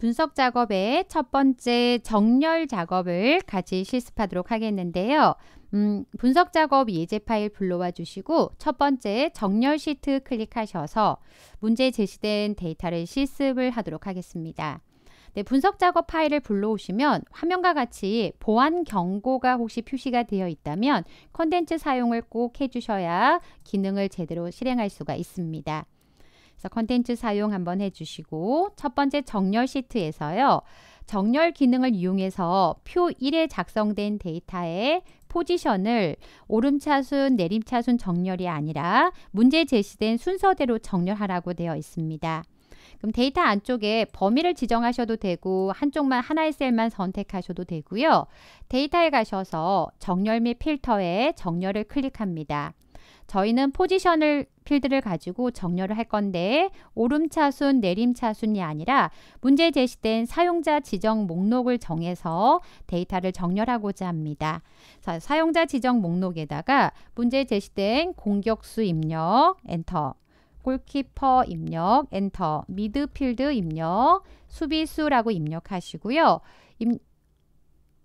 분석 작업의 첫 번째 정렬 작업을 같이 실습하도록 하겠는데요. 음, 분석 작업 예제 파일 불러와 주시고 첫 번째 정렬 시트 클릭하셔서 문제 제시된 데이터를 실습을 하도록 하겠습니다. 네, 분석 작업 파일을 불러오시면 화면과 같이 보안 경고가 혹시 표시가 되어 있다면 컨텐츠 사용을 꼭 해주셔야 기능을 제대로 실행할 수가 있습니다. 그래서 컨텐츠 사용 한번 해주시고 첫 번째 정렬 시트에서요. 정렬 기능을 이용해서 표 1에 작성된 데이터의 포지션을 오름차순, 내림차순 정렬이 아니라 문제 제시된 순서대로 정렬하라고 되어 있습니다. 그럼 데이터 안쪽에 범위를 지정하셔도 되고 한쪽만 하나의 셀만 선택하셔도 되고요. 데이터에 가셔서 정렬 및 필터에 정렬을 클릭합니다. 저희는 포지션을 필드를 가지고 정렬을 할 건데 오름차순, 내림차순이 아니라 문제 제시된 사용자 지정 목록을 정해서 데이터를 정렬하고자 합니다. 자, 사용자 지정 목록에다가 문제 제시된 공격수 입력, 엔터, 골키퍼 입력, 엔터, 미드필드 입력, 수비수라고 입력하시고요.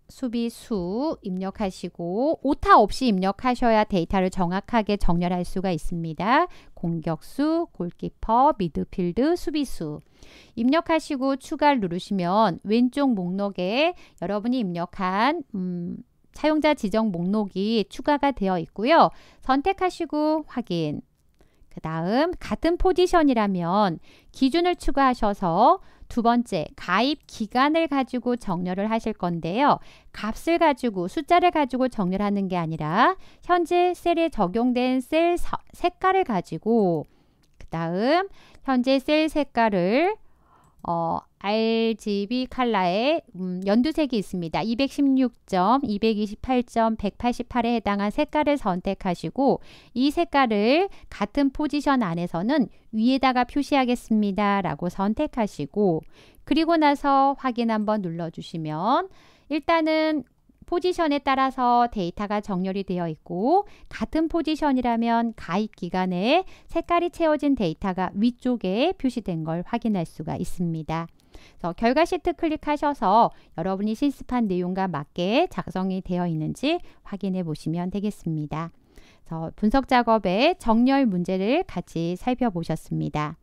수비 수 입력하시고 오타 없이 입력하셔야 데이터를 정확하게 정렬할 수가 있습니다. 공격수, 골키퍼, 미드필드, 수비수 입력하시고 추가를 누르시면 왼쪽 목록에 여러분이 입력한 음, 사용자 지정 목록이 추가가 되어 있고요. 선택하시고 확인 그 다음 같은 포지션이라면 기준을 추가하셔서 두 번째 가입 기간을 가지고 정렬을 하실 건데요. 값을 가지고 숫자를 가지고 정렬하는 게 아니라 현재 셀에 적용된 셀 색깔을 가지고 그 다음 현재 셀 색깔을 어, RGB 컬러의 음, 연두색이 있습니다. 216점, 228점, 188에 해당한 색깔을 선택하시고 이 색깔을 같은 포지션 안에서는 위에다가 표시하겠습니다. 라고 선택하시고 그리고 나서 확인 한번 눌러주시면 일단은 포지션에 따라서 데이터가 정렬이 되어 있고 같은 포지션이라면 가입 기간에 색깔이 채워진 데이터가 위쪽에 표시된 걸 확인할 수가 있습니다. 그래서 결과 시트 클릭하셔서 여러분이 실습한 내용과 맞게 작성이 되어 있는지 확인해 보시면 되겠습니다. 분석 작업의 정렬 문제를 같이 살펴보셨습니다.